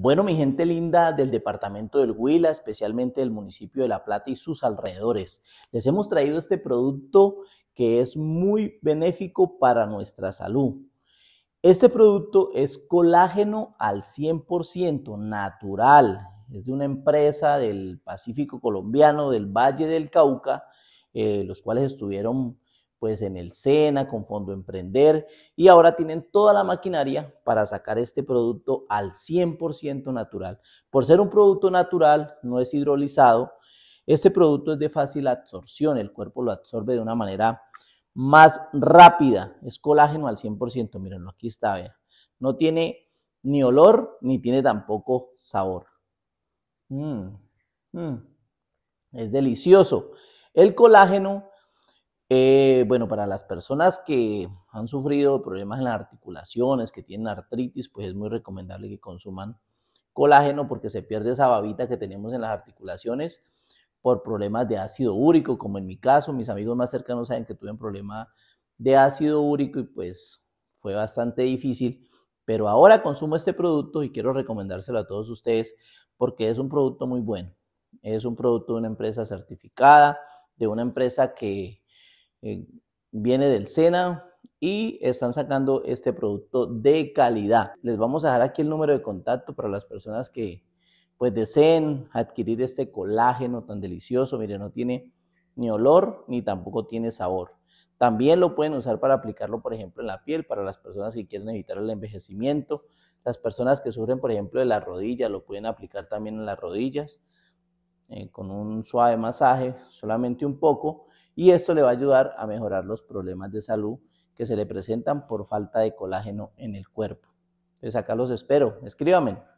Bueno, mi gente linda del departamento del Huila, especialmente del municipio de La Plata y sus alrededores, les hemos traído este producto que es muy benéfico para nuestra salud. Este producto es colágeno al 100% natural. Es de una empresa del Pacífico colombiano, del Valle del Cauca, eh, los cuales estuvieron pues en el SENA, con Fondo Emprender, y ahora tienen toda la maquinaria para sacar este producto al 100% natural. Por ser un producto natural, no es hidrolizado, este producto es de fácil absorción, el cuerpo lo absorbe de una manera más rápida, es colágeno al 100%, mírenlo, aquí está, vea No tiene ni olor, ni tiene tampoco sabor. Mm, mm, es delicioso. El colágeno eh, bueno, para las personas que han sufrido problemas en las articulaciones, que tienen artritis, pues es muy recomendable que consuman colágeno porque se pierde esa babita que tenemos en las articulaciones por problemas de ácido úrico, como en mi caso, mis amigos más cercanos saben que tuve un problema de ácido úrico y pues fue bastante difícil, pero ahora consumo este producto y quiero recomendárselo a todos ustedes porque es un producto muy bueno, es un producto de una empresa certificada, de una empresa que eh, viene del SENA y están sacando este producto de calidad. Les vamos a dejar aquí el número de contacto para las personas que pues deseen adquirir este colágeno tan delicioso. Mire, no tiene ni olor ni tampoco tiene sabor. También lo pueden usar para aplicarlo, por ejemplo, en la piel, para las personas que quieren evitar el envejecimiento. Las personas que sufren, por ejemplo, de la rodilla, lo pueden aplicar también en las rodillas eh, con un suave masaje, solamente un poco y esto le va a ayudar a mejorar los problemas de salud que se le presentan por falta de colágeno en el cuerpo. Entonces acá los espero, Escríbame.